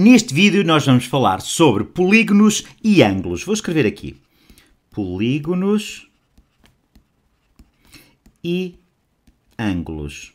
Neste vídeo nós vamos falar sobre polígonos e ângulos. Vou escrever aqui. Polígonos e ângulos.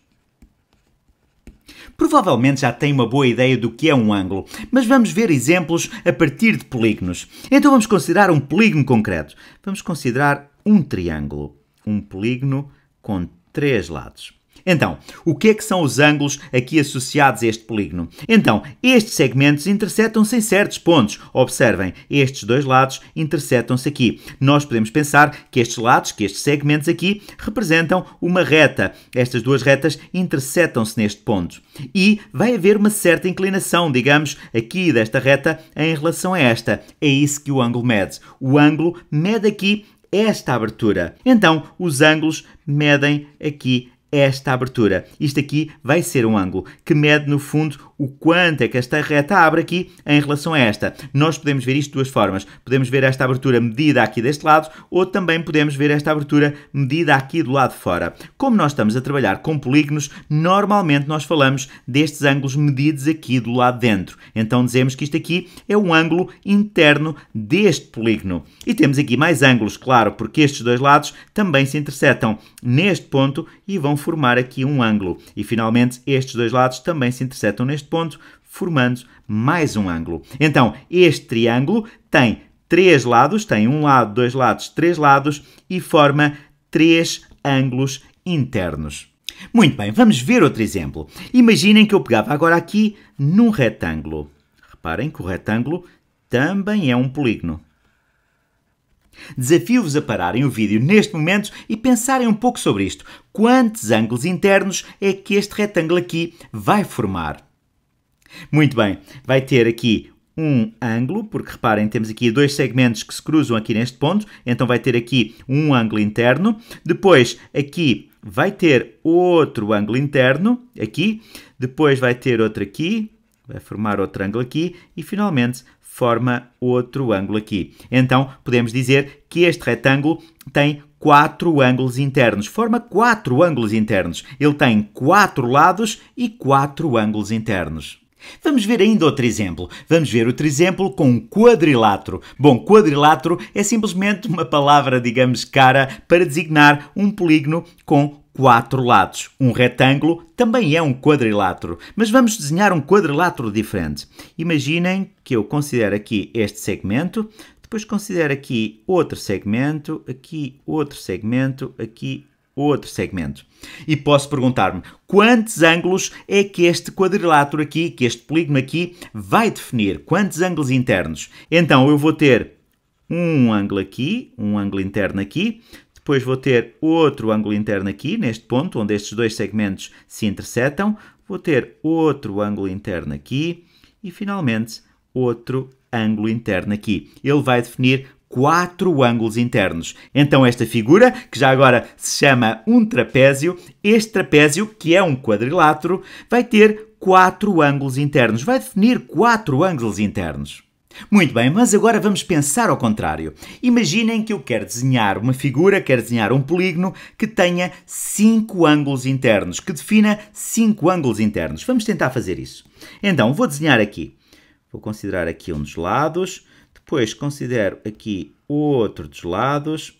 Provavelmente já tem uma boa ideia do que é um ângulo, mas vamos ver exemplos a partir de polígonos. Então vamos considerar um polígono concreto. Vamos considerar um triângulo, um polígono com três lados. Então, o que é que são os ângulos aqui associados a este polígono? Então, estes segmentos intersetam-se em certos pontos. Observem, estes dois lados intersetam-se aqui. Nós podemos pensar que estes lados, que estes segmentos aqui, representam uma reta. Estas duas retas intersetam-se neste ponto. E vai haver uma certa inclinação, digamos, aqui desta reta em relação a esta. É isso que o ângulo mede. O ângulo mede aqui esta abertura. Então, os ângulos medem aqui esta abertura. Isto aqui vai ser um ângulo que mede, no fundo, o quanto é que esta reta abre aqui em relação a esta. Nós podemos ver isto de duas formas. Podemos ver esta abertura medida aqui deste lado ou também podemos ver esta abertura medida aqui do lado de fora. Como nós estamos a trabalhar com polígonos, normalmente nós falamos destes ângulos medidos aqui do lado dentro. Então dizemos que isto aqui é um ângulo interno deste polígono. E temos aqui mais ângulos, claro, porque estes dois lados também se interceptam neste ponto e vão formar aqui um ângulo. E finalmente, estes dois lados também se interceptam neste ponto, formando mais um ângulo. Então, este triângulo tem três lados, tem um lado, dois lados, três lados e forma três ângulos internos. Muito bem, vamos ver outro exemplo. Imaginem que eu pegava agora aqui num retângulo. Reparem que o retângulo também é um polígono. Desafio-vos a pararem o vídeo neste momento e pensarem um pouco sobre isto. Quantos ângulos internos é que este retângulo aqui vai formar? Muito bem, vai ter aqui um ângulo, porque reparem, temos aqui dois segmentos que se cruzam aqui neste ponto, então vai ter aqui um ângulo interno, depois aqui vai ter outro ângulo interno, aqui, depois vai ter outro aqui, vai formar outro ângulo aqui e finalmente forma outro ângulo aqui. Então podemos dizer que este retângulo tem quatro ângulos internos. Forma quatro ângulos internos. Ele tem quatro lados e quatro ângulos internos. Vamos ver ainda outro exemplo. Vamos ver outro exemplo com um quadrilátero. Bom, quadrilátero é simplesmente uma palavra, digamos, cara para designar um polígono com quatro lados. Um retângulo também é um quadrilátero, mas vamos desenhar um quadrilátero diferente. Imaginem que eu considero aqui este segmento, depois considero aqui outro segmento, aqui outro segmento, aqui outro segmento. E posso perguntar-me quantos ângulos é que este quadrilátero aqui, que este polígono aqui, vai definir? Quantos ângulos internos? Então eu vou ter um ângulo aqui, um ângulo interno aqui, depois vou ter outro ângulo interno aqui, neste ponto, onde estes dois segmentos se interceptam. Vou ter outro ângulo interno aqui e, finalmente, outro ângulo interno aqui. Ele vai definir quatro ângulos internos. Então esta figura, que já agora se chama um trapézio, este trapézio, que é um quadrilátero, vai ter quatro ângulos internos, vai definir quatro ângulos internos. Muito bem, mas agora vamos pensar ao contrário. Imaginem que eu quero desenhar uma figura, quero desenhar um polígono que tenha cinco ângulos internos, que defina cinco ângulos internos. Vamos tentar fazer isso. Então, vou desenhar aqui. Vou considerar aqui um dos lados, depois considero aqui outro dos lados,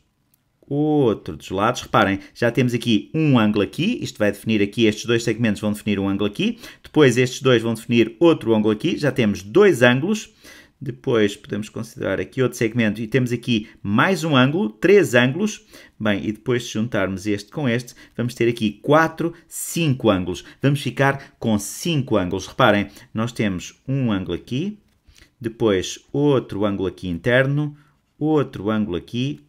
outro dos lados. Reparem, já temos aqui um ângulo aqui, isto vai definir aqui, estes dois segmentos vão definir um ângulo aqui, depois estes dois vão definir outro ângulo aqui, já temos dois ângulos. Depois podemos considerar aqui outro segmento e temos aqui mais um ângulo, três ângulos. Bem, e depois se juntarmos este com este, vamos ter aqui quatro, cinco ângulos. Vamos ficar com cinco ângulos. Reparem, nós temos um ângulo aqui, depois outro ângulo aqui interno, outro ângulo aqui,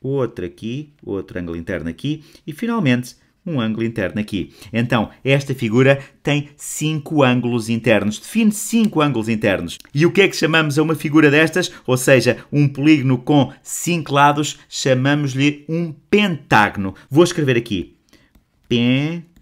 outro aqui, outro ângulo interno aqui e finalmente um ângulo interno aqui. Então, esta figura tem cinco ângulos internos. Define cinco ângulos internos. E o que é que chamamos a uma figura destas? Ou seja, um polígono com cinco lados, chamamos-lhe um pentágono. Vou escrever aqui. Pentágono.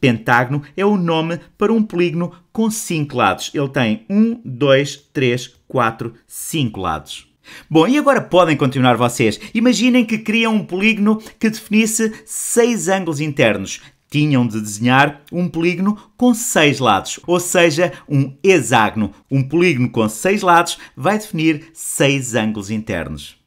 pentágono é o nome para um polígono com cinco lados. Ele tem um, dois, três, quatro, cinco lados. Bom, e agora podem continuar vocês. Imaginem que criam um polígono que definisse seis ângulos internos. Tinham de desenhar um polígono com seis lados, ou seja, um hexágono. Um polígono com seis lados vai definir seis ângulos internos.